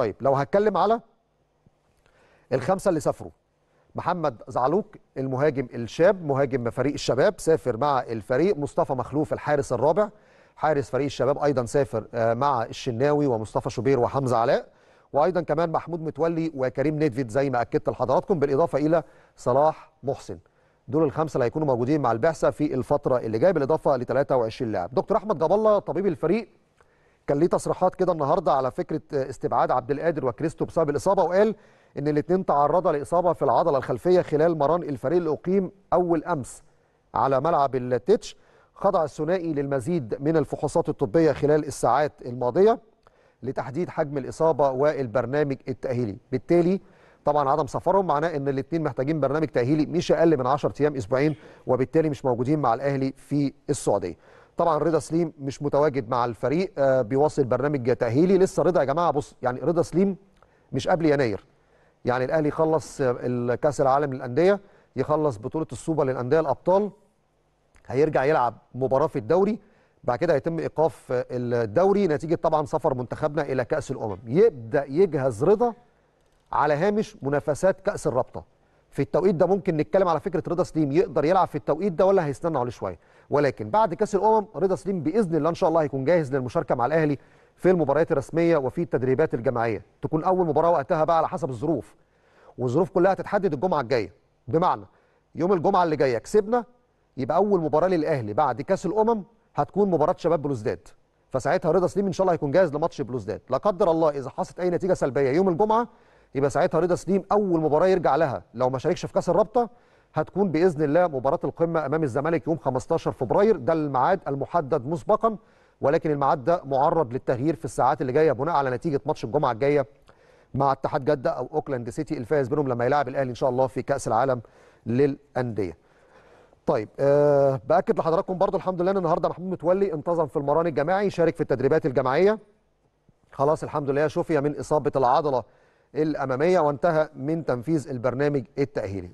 طيب لو هتكلم على الخمسه اللي سافروا محمد زعلوك المهاجم الشاب مهاجم فريق الشباب سافر مع الفريق مصطفى مخلوف الحارس الرابع حارس فريق الشباب ايضا سافر آه، مع الشناوي ومصطفى شوبير وحمزه علاء وايضا كمان محمود متولي وكريم نيدفيد زي ما اكدت لحضراتكم بالاضافه الى صلاح محسن دول الخمسه اللي هيكونوا موجودين مع البعثه في الفتره اللي جايه بالاضافه ل 23 لاعب دكتور احمد جاب الله طبيب الفريق كان ليه تصريحات كده النهارده على فكره استبعاد عبد القادر وكريستو بسبب الاصابه وقال ان الاثنين تعرضا لاصابه في العضله الخلفيه خلال مران الفريق اللي اقيم اول امس على ملعب التتش خضع الثنائي للمزيد من الفحوصات الطبيه خلال الساعات الماضيه لتحديد حجم الاصابه والبرنامج التاهيلي بالتالي طبعا عدم سفرهم معناه ان الاثنين محتاجين برنامج تاهيلي مش اقل من 10 ايام اسبوعين وبالتالي مش موجودين مع الاهلي في السعوديه طبعا رضا سليم مش متواجد مع الفريق آه، بيواصل برنامج تاهيلي لسه رضا يا جماعه بص يعني رضا سليم مش قبل يناير يعني الاهلي يخلص آه، الكاس العالم للانديه يخلص بطوله السوبر للانديه الابطال هيرجع يلعب مباراه في الدوري بعد كده هيتم ايقاف آه، الدوري نتيجه طبعا سفر منتخبنا الى كاس الامم يبدا يجهز رضا على هامش منافسات كاس الرابطه في التوقيت ده ممكن نتكلم على فكره رضا سليم يقدر يلعب في التوقيت ده ولا هيستنى عليه شويه ولكن بعد كاس الامم رضا سليم باذن الله ان شاء الله هيكون جاهز للمشاركه مع الاهلي في المباريات الرسميه وفي التدريبات الجماعيه تكون اول مباراه وقتها بقى على حسب الظروف والظروف كلها هتتحدد الجمعه الجايه بمعنى يوم الجمعه اللي جايه كسبنا يبقى اول مباراه للاهلي بعد كاس الامم هتكون مباراه شباب بلوزداد فساعتها رضا سليم ان شاء الله هيكون جاهز لماتش بلوزداد لا قدر الله اذا حصلت اي نتيجه سلبيه يوم الجمعه يبقى ساعتها رضا سليم اول مباراه يرجع لها لو ما شاركش في كاس الرابطه هتكون باذن الله مباراه القمه امام الزمالك يوم 15 فبراير ده الميعاد المحدد مسبقا ولكن الميعاد ده معرض للتغيير في الساعات اللي جايه بناء على نتيجه ماتش الجمعه الجايه مع اتحاد جده او اوكلاند سيتي الفائز بينهم لما يلعب الاهلي ان شاء الله في كاس العالم للانديه. طيب أه باكد لحضراتكم برضو الحمد لله ان النهارده محمود متولي انتظم في المران الجماعي شارك في التدريبات الجماعيه خلاص الحمد لله شفي من اصابه العضله الأمامية وانتهى من تنفيذ البرنامج التأهيلي